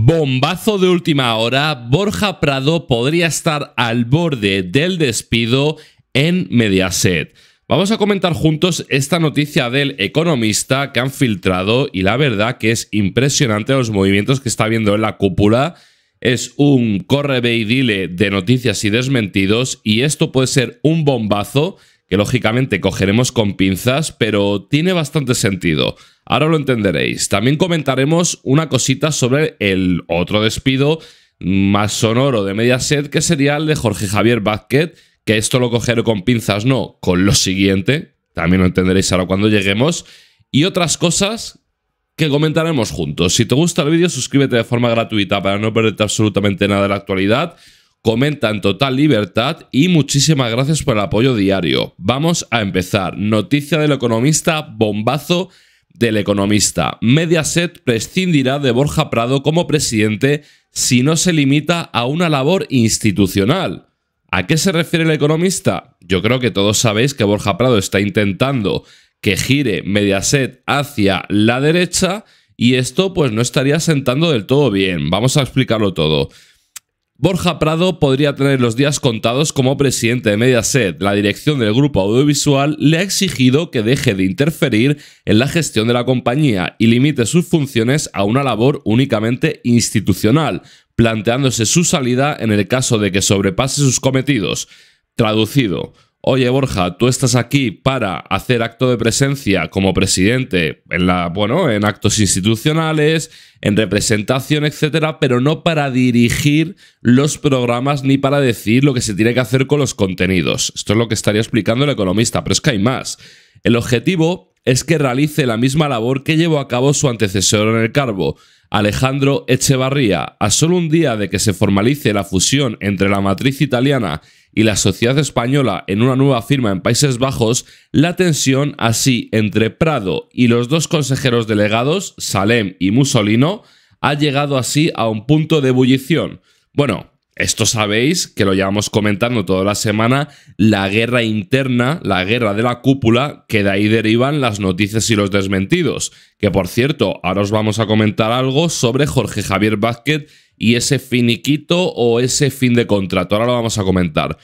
Bombazo de última hora, Borja Prado podría estar al borde del despido en Mediaset. Vamos a comentar juntos esta noticia del economista que han filtrado y la verdad que es impresionante los movimientos que está viendo en la cúpula. Es un corre y dile de noticias y desmentidos y esto puede ser un bombazo que lógicamente cogeremos con pinzas, pero tiene bastante sentido. Ahora lo entenderéis. También comentaremos una cosita sobre el otro despido más sonoro de Mediaset, que sería el de Jorge Javier Vázquez, que esto lo cogeré con pinzas, no, con lo siguiente, también lo entenderéis ahora cuando lleguemos, y otras cosas que comentaremos juntos. Si te gusta el vídeo, suscríbete de forma gratuita para no perderte absolutamente nada de la actualidad, comenta en total libertad y muchísimas gracias por el apoyo diario. Vamos a empezar. Noticia del economista, bombazo del economista. Mediaset prescindirá de Borja Prado como presidente si no se limita a una labor institucional. ¿A qué se refiere el economista? Yo creo que todos sabéis que Borja Prado está intentando que gire Mediaset hacia la derecha y esto pues no estaría sentando del todo bien. Vamos a explicarlo todo. Borja Prado podría tener los días contados como presidente de Mediaset. La dirección del grupo audiovisual le ha exigido que deje de interferir en la gestión de la compañía y limite sus funciones a una labor únicamente institucional, planteándose su salida en el caso de que sobrepase sus cometidos. Traducido, oye Borja, tú estás aquí para hacer acto de presencia como presidente en la, bueno, en actos institucionales, en representación, etcétera, pero no para dirigir los programas ni para decir lo que se tiene que hacer con los contenidos. Esto es lo que estaría explicando el economista, pero es que hay más. El objetivo es que realice la misma labor que llevó a cabo su antecesor en el cargo, Alejandro Echevarría. A solo un día de que se formalice la fusión entre la matriz italiana y la sociedad española en una nueva firma en Países Bajos, la tensión así entre Prado y los dos consejeros delegados, Salem y Mussolino, ha llegado así a un punto de ebullición. Bueno, esto sabéis que lo llevamos comentando toda la semana, la guerra interna, la guerra de la cúpula, que de ahí derivan las noticias y los desmentidos. Que por cierto, ahora os vamos a comentar algo sobre Jorge Javier Vázquez y ese finiquito o ese fin de contrato. Ahora lo vamos a comentar.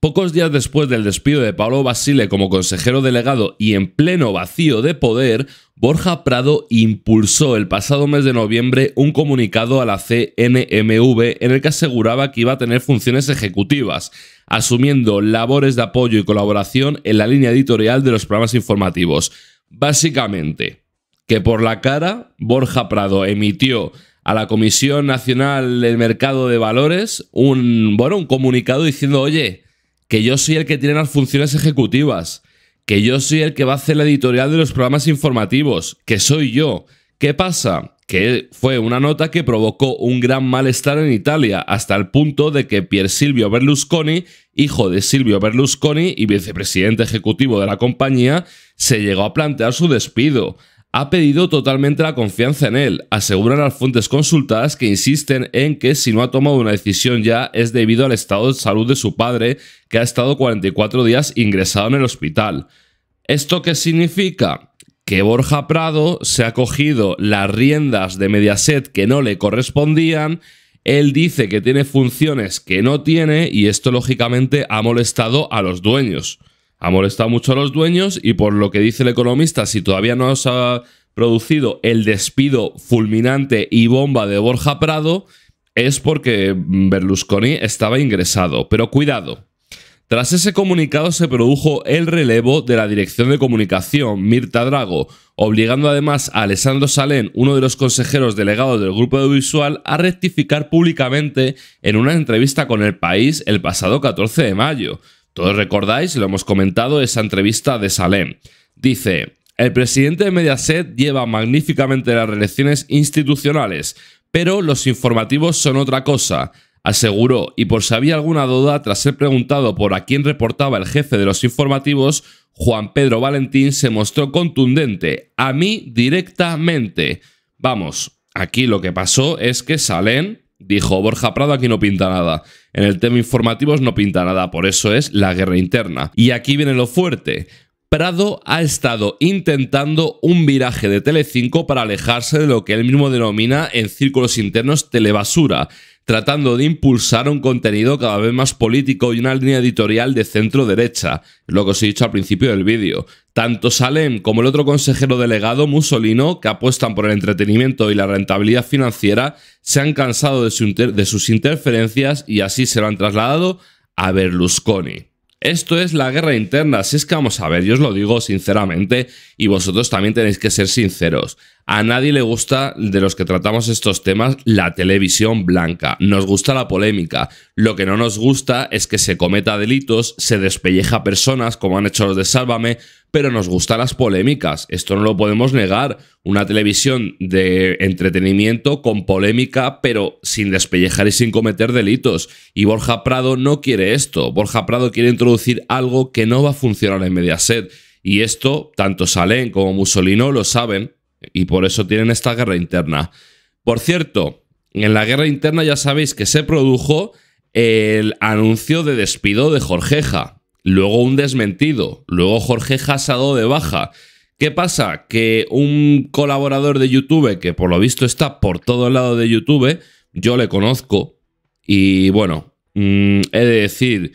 Pocos días después del despido de Pablo Basile como consejero delegado y en pleno vacío de poder, Borja Prado impulsó el pasado mes de noviembre un comunicado a la CNMV en el que aseguraba que iba a tener funciones ejecutivas, asumiendo labores de apoyo y colaboración en la línea editorial de los programas informativos. Básicamente, que por la cara, Borja Prado emitió a la Comisión Nacional del Mercado de Valores un, bueno, un comunicado diciendo, oye, que yo soy el que tiene las funciones ejecutivas, que yo soy el que va a hacer la editorial de los programas informativos, que soy yo. ¿Qué pasa? Que fue una nota que provocó un gran malestar en Italia, hasta el punto de que Pier Silvio Berlusconi, hijo de Silvio Berlusconi y vicepresidente ejecutivo de la compañía, se llegó a plantear su despido ha pedido totalmente la confianza en él. Aseguran las fuentes consultadas que insisten en que si no ha tomado una decisión ya es debido al estado de salud de su padre, que ha estado 44 días ingresado en el hospital. ¿Esto qué significa? Que Borja Prado se ha cogido las riendas de Mediaset que no le correspondían él dice que tiene funciones que no tiene y esto lógicamente ha molestado a los dueños ha molestado mucho a los dueños y por lo que dice el economista, si todavía no se ha producido el despido fulminante y bomba de Borja Prado, es porque Berlusconi estaba ingresado. Pero cuidado. Tras ese comunicado se produjo el relevo de la dirección de comunicación, Mirta Drago, obligando además a Alessandro Salén, uno de los consejeros delegados del grupo audiovisual, a rectificar públicamente en una entrevista con El País el pasado 14 de mayo. Todos recordáis, lo hemos comentado, esa entrevista de Salem. Dice, el presidente de Mediaset lleva magníficamente las relaciones institucionales, pero los informativos son otra cosa. Aseguró, y por si había alguna duda, tras ser preguntado por a quién reportaba el jefe de los informativos, Juan Pedro Valentín se mostró contundente, a mí directamente. Vamos, aquí lo que pasó es que Salem Dijo, Borja Prado aquí no pinta nada. En el tema informativos no pinta nada, por eso es la guerra interna. Y aquí viene lo fuerte. Prado ha estado intentando un viraje de Telecinco para alejarse de lo que él mismo denomina en círculos internos telebasura, tratando de impulsar un contenido cada vez más político y una línea editorial de centro derecha, lo que os he dicho al principio del vídeo. Tanto Salem como el otro consejero delegado Mussolino, que apuestan por el entretenimiento y la rentabilidad financiera, se han cansado de, de sus interferencias y así se lo han trasladado a Berlusconi. Esto es la guerra interna, si es que vamos a ver, yo os lo digo sinceramente y vosotros también tenéis que ser sinceros. A nadie le gusta, de los que tratamos estos temas, la televisión blanca. Nos gusta la polémica. Lo que no nos gusta es que se cometa delitos, se despelleja a personas, como han hecho los de Sálvame, pero nos gustan las polémicas. Esto no lo podemos negar. Una televisión de entretenimiento con polémica, pero sin despellejar y sin cometer delitos. Y Borja Prado no quiere esto. Borja Prado quiere introducir algo que no va a funcionar en Mediaset. Y esto, tanto Salén como Mussolino lo saben, y por eso tienen esta guerra interna. Por cierto, en la guerra interna ya sabéis que se produjo el anuncio de despido de Jorgeja, luego un desmentido, luego Jorgeja ha de baja. ¿Qué pasa? Que un colaborador de YouTube, que por lo visto está por todo el lado de YouTube, yo le conozco y bueno, mm, he de decir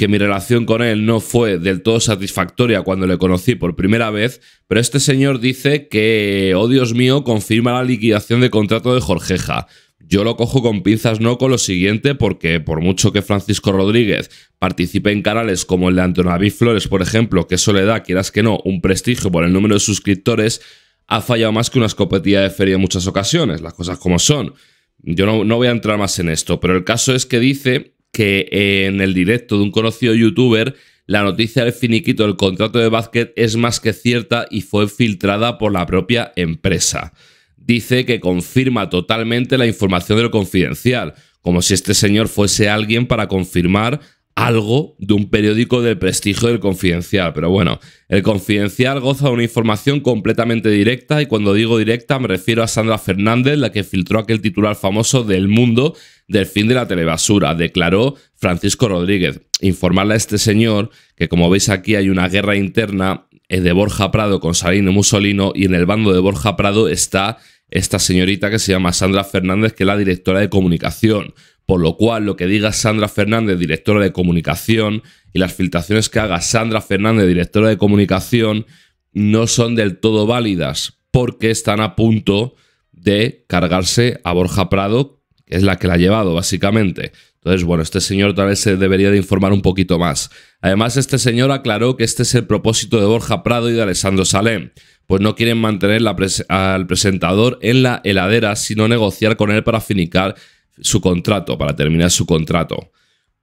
que mi relación con él no fue del todo satisfactoria cuando le conocí por primera vez, pero este señor dice que, oh Dios mío, confirma la liquidación de contrato de Jorgeja. Yo lo cojo con pinzas no con lo siguiente porque por mucho que Francisco Rodríguez participe en canales como el de Antonaví Flores, por ejemplo, que eso le da, quieras que no, un prestigio por el número de suscriptores, ha fallado más que una escopetilla de feria en muchas ocasiones, las cosas como son. Yo no voy a entrar más en esto, pero el caso es que dice que en el directo de un conocido youtuber, la noticia del finiquito del contrato de básquet es más que cierta y fue filtrada por la propia empresa. Dice que confirma totalmente la información de lo confidencial, como si este señor fuese alguien para confirmar algo de un periódico del prestigio del Confidencial. Pero bueno, el Confidencial goza de una información completamente directa y cuando digo directa me refiero a Sandra Fernández, la que filtró aquel titular famoso del mundo del fin de la telebasura, declaró Francisco Rodríguez. Informarle a este señor que como veis aquí hay una guerra interna eh, de Borja Prado con Salino Mussolino... y en el bando de Borja Prado está esta señorita que se llama Sandra Fernández, que es la directora de comunicación. Por lo cual, lo que diga Sandra Fernández, directora de comunicación, y las filtraciones que haga Sandra Fernández, directora de comunicación, no son del todo válidas porque están a punto de cargarse a Borja Prado es la que la ha llevado, básicamente. Entonces, bueno, este señor tal vez se debería de informar un poquito más. Además, este señor aclaró que este es el propósito de Borja Prado y de Alessandro Salem, pues no quieren mantener al presentador en la heladera, sino negociar con él para finicar su contrato, para terminar su contrato.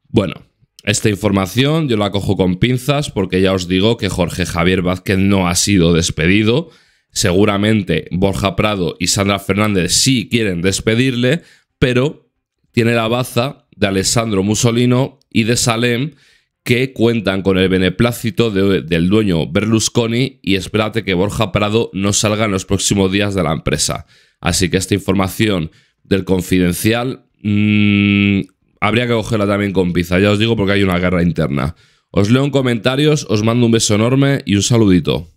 Bueno, esta información yo la cojo con pinzas porque ya os digo que Jorge Javier Vázquez no ha sido despedido. Seguramente Borja Prado y Sandra Fernández sí quieren despedirle, pero tiene la baza de Alessandro Mussolino y de Salem, que cuentan con el beneplácito del dueño Berlusconi y espérate que Borja Prado no salga en los próximos días de la empresa. Así que esta información del confidencial mm, habría que cogerla también con pizza, ya os digo porque hay una guerra interna. Os leo en comentarios, os mando un beso enorme y un saludito.